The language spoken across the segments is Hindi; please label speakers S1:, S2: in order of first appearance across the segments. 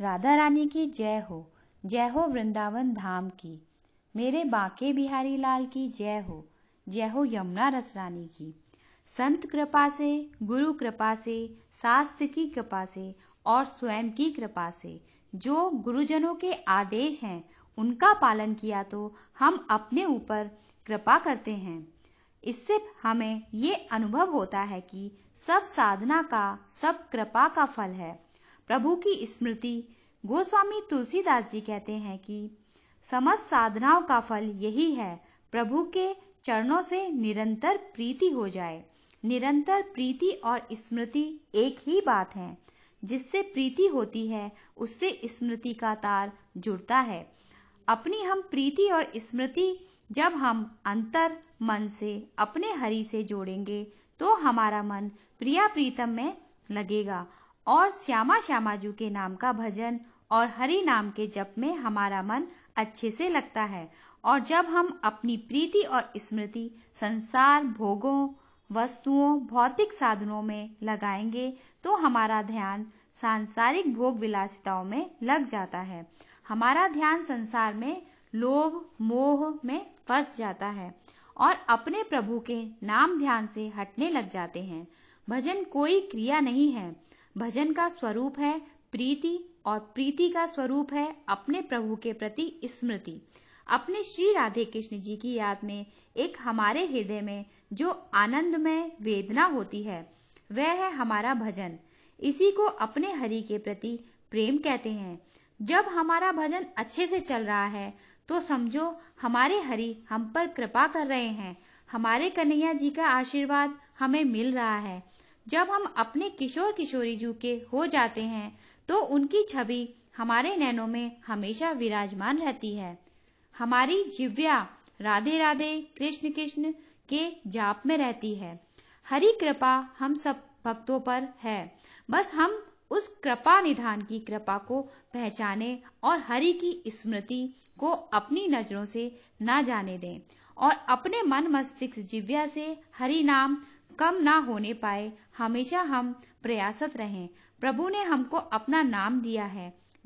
S1: राधा रानी की जय हो जय हो वृंदावन धाम की मेरे बांके बिहारी लाल की जय हो जय हो यमुना रस रानी की संत कृपा से गुरु कृपा से शास्त्र की कृपा से और स्वयं की कृपा से जो गुरुजनों के आदेश हैं उनका पालन किया तो हम अपने ऊपर कृपा करते हैं इससे हमें ये अनुभव होता है कि सब साधना का सब कृपा का फल है प्रभु की स्मृति गोस्वामी तुलसीदास जी कहते हैं कि समस्त साधनाओं का फल यही है प्रभु के चरणों से निरंतर प्रीति हो जाए निरंतर प्रीति और स्मृति एक ही बात है जिससे प्रीति होती है उससे स्मृति का तार जुड़ता है अपनी हम प्रीति और स्मृति जब हम अंतर मन से अपने हरि से जोड़ेंगे तो हमारा मन प्रिया प्रीतम में लगेगा और श्यामा श्यामाजू के नाम का भजन और हरि नाम के जप में हमारा मन अच्छे से लगता है और जब हम अपनी प्रीति और स्मृति संसार भोगों वस्तुओं भौतिक साधनों में लगाएंगे तो हमारा ध्यान सांसारिक भोग विलासिताओं में लग जाता है हमारा ध्यान संसार में लोभ मोह में फंस जाता है और अपने प्रभु के नाम ध्यान से हटने लग जाते हैं भजन कोई क्रिया नहीं है भजन का स्वरूप है प्रीति और प्रीति का स्वरूप है अपने प्रभु के प्रति स्मृति अपने श्री राधे कृष्ण जी की याद में एक हमारे हृदय में जो आनंद में वेदना होती है वह है हमारा भजन इसी को अपने हरि के प्रति प्रेम कहते हैं जब हमारा भजन अच्छे से चल रहा है तो समझो हमारे हरि हम पर कृपा कर रहे हैं हमारे कन्हैया जी का आशीर्वाद हमें मिल रहा है जब हम अपने किशोर किशोरी जू के हो जाते हैं तो उनकी छवि हमारे नैनों में हमेशा विराजमान रहती है हमारी जिव्या राधे राधे कृष्ण कृष्ण के जाप में रहती है हरी कृपा हम सब भक्तों पर है बस हम उस कृपा निधान की कृपा को पहचाने और हरि की स्मृति को अपनी नजरों से न जाने दें और अपने मन मस्तिष्क जिव्या से हरि नाम कम ना होने पाए हमेशा हम प्रयासत रहें प्रभु ने हमको अपना नाम दिया है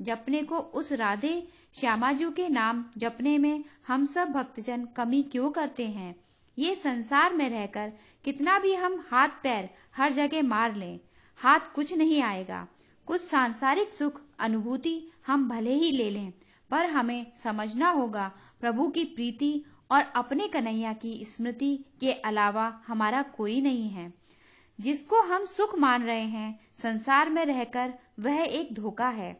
S1: जपने को उस राधे श्यामाजू के नाम जपने में हम सब भक्तजन कमी क्यों करते हैं ये संसार में रहकर कितना भी हम हाथ पैर हर जगह मार लें हाथ कुछ नहीं आएगा कुछ सांसारिक सुख अनुभूति हम भले ही ले लें पर हमें समझना होगा प्रभु की प्रीति और अपने कन्हैया की स्मृति के अलावा हमारा कोई नहीं है जिसको हम सुख मान रहे हैं संसार में रहकर वह एक धोखा है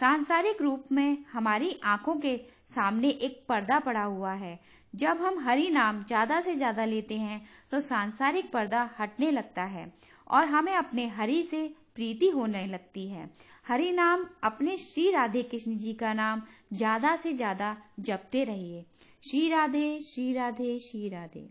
S1: सांसारिक रूप में हमारी आंखों के सामने एक पर्दा पड़ा हुआ है जब हम हरि नाम ज्यादा से ज्यादा लेते हैं तो सांसारिक पर्दा हटने लगता है और हमें अपने हरि से प्रीति होने लगती है हरि नाम अपने श्री राधे कृष्ण जी का नाम ज्यादा से ज्यादा जपते रहिए श्री राधे श्री राधे श्री राधे